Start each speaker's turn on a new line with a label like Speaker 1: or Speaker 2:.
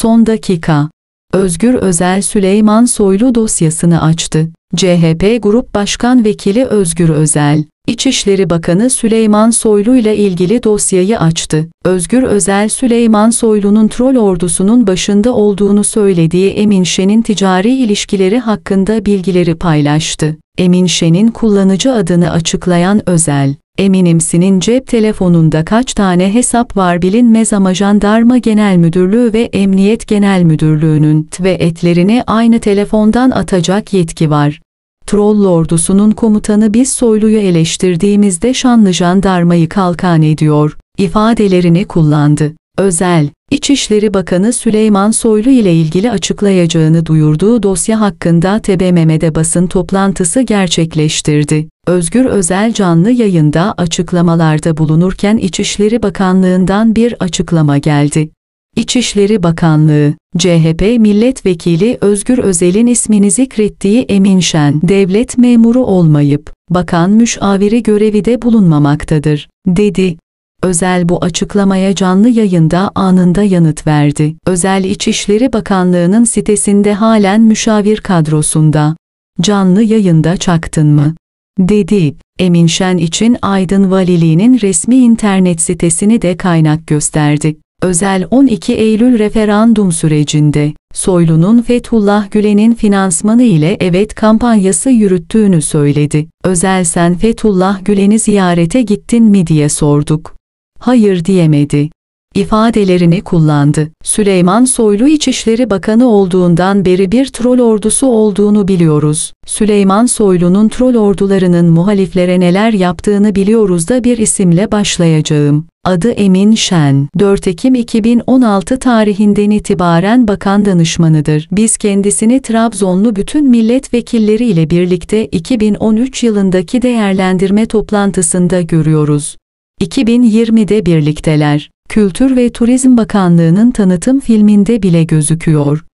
Speaker 1: Son dakika. Özgür Özel Süleyman Soylu dosyasını açtı. CHP Grup Başkan Vekili Özgür Özel, İçişleri Bakanı Süleyman Soylu ile ilgili dosyayı açtı. Özgür Özel Süleyman Soylu'nun troll ordusunun başında olduğunu söylediği Emin Şen'in ticari ilişkileri hakkında bilgileri paylaştı. Emin Şen'in kullanıcı adını açıklayan Özel, Eminim senin cep telefonunda kaç tane hesap var bilinmez ama Jandarma Genel Müdürlüğü ve Emniyet Genel Müdürlüğü'nün ve etlerini aynı telefondan atacak yetki var. Troll ordusunun komutanı biz soyluyu eleştirdiğimizde şanlı jandarmayı kalkan ediyor, ifadelerini kullandı. Özel, İçişleri Bakanı Süleyman Soylu ile ilgili açıklayacağını duyurduğu dosya hakkında TBMM'de basın toplantısı gerçekleştirdi. Özgür Özel canlı yayında açıklamalarda bulunurken İçişleri Bakanlığı'ndan bir açıklama geldi. İçişleri Bakanlığı, CHP Milletvekili Özgür Özel'in ismini zikrettiği Emin Şen, devlet memuru olmayıp, bakan müşaviri de bulunmamaktadır, dedi. Özel bu açıklamaya canlı yayında anında yanıt verdi. Özel İçişleri Bakanlığı'nın sitesinde halen müşavir kadrosunda. Canlı yayında çaktın mı? dedi. Emin Şen için Aydın Valiliğinin resmi internet sitesini de kaynak gösterdi. Özel 12 Eylül referandum sürecinde Soylu'nun Fethullah Gülen'in finansmanı ile evet kampanyası yürüttüğünü söyledi. Özel sen Fethullah Gülen'i ziyarete gittin mi diye sorduk hayır diyemedi İfadelerini kullandı. Süleyman Soylu İçişleri Bakanı olduğundan beri bir troll ordusu olduğunu biliyoruz. Süleyman Soylu'nun troll ordularının muhaliflere neler yaptığını biliyoruz da bir isimle başlayacağım. Adı Emin Şen, 4 Ekim 2016 tarihinden itibaren bakan danışmanıdır. Biz kendisini Trabzonlu bütün milletvekilleriyle birlikte 2013 yılındaki değerlendirme toplantısında görüyoruz. 2020'de birlikteler. Kültür ve Turizm Bakanlığı'nın tanıtım filminde bile gözüküyor.